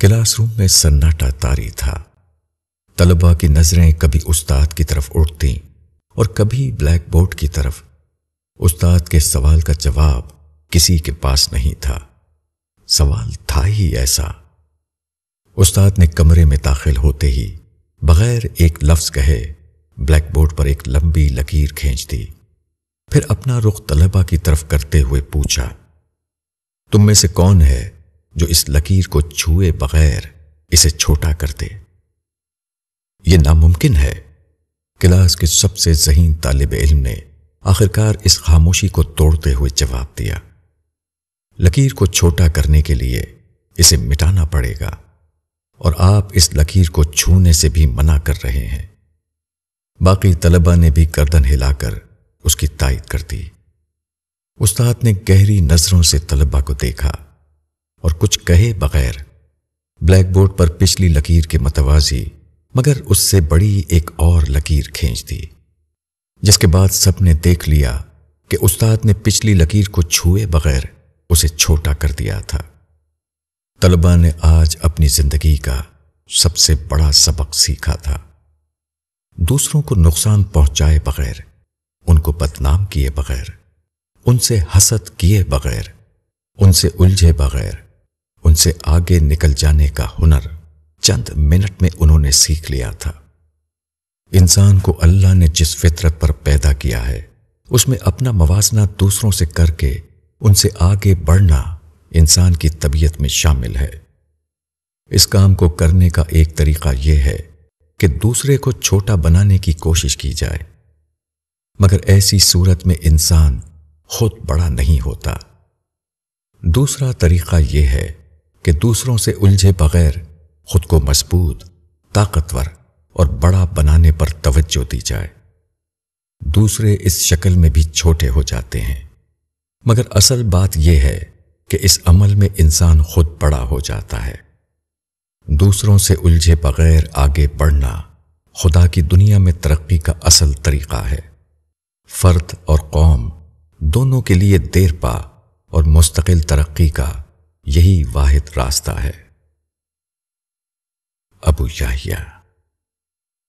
classroom में सन्नाटा तारी था तलबा की नजरें कभी उस्ताद की तरफ उठती और कभी ब्लैक बोर्ड की तरफ उस्ताद के सवाल का जवाब किसी के पास नहीं था सवाल था ही ऐसा उस्ताद ने कमरे में दाखिल होते ही बगैर एक लफ्ज कहे ब्लैक बोर्ड पर एक लंबी लकीर खींच दी फिर अपना रुख तलबा की तरफ करते हुए पूछा तुम में से कौन है जो इस लकीर को छुए बगैर इसे छोटा कर दे यह नामुमकिन है क्लास के सबसे जहीन तालब इल्म ने आखिरकार इस खामोशी को तोड़ते हुए जवाब दिया लकीर को छोटा करने के लिए इसे मिटाना पड़ेगा और आप इस लकीर को छूने से भी मना कर रहे हैं बाकी तलबा ने भी गर्दन हिलाकर उसकी ताइद कर दी उस्ताद ने गहरी नजरों से तलबा को देखा और कुछ कहे बगैर ब्लैक बोर्ड पर पिछली लकीर के मतवाजी मगर उससे बड़ी एक और लकीर खींच दी जिसके बाद सबने देख लिया कि उस्ताद ने पिछली लकीर को छुए बगैर उसे छोटा कर दिया था तलबा ने आज अपनी जिंदगी का सबसे बड़ा सबक सीखा था दूसरों को नुकसान पहुंचाए बगैर उनको बदनाम किए बगैर उनसे हसद किए बगैर उनसे उलझे बगैर उनसे आगे निकल जाने का हुनर चंद मिनट में उन्होंने सीख लिया था इंसान को अल्लाह ने जिस फितरत पर पैदा किया है उसमें अपना मवाजना दूसरों से करके उनसे आगे बढ़ना इंसान की तबीयत में शामिल है इस काम को करने का एक तरीका यह है कि दूसरे को छोटा बनाने की कोशिश की जाए मगर ऐसी सूरत में इंसान खुद बड़ा नहीं होता दूसरा तरीका यह है कि दूसरों से उलझे बगैर खुद को मजबूत ताकतवर और बड़ा बनाने पर तवज्जो दी जाए दूसरे इस शक्ल में भी छोटे हो जाते हैं मगर असल बात यह है कि इस अमल में इंसान खुद बड़ा हो जाता है दूसरों से उलझे बगैर आगे बढ़ना खुदा की दुनिया में तरक्की का असल तरीका है फ़र्द और कौम दोनों के लिए देर पा और मुस्तकिल तरक्की का यही वाहिद रास्ता है अबू याहिया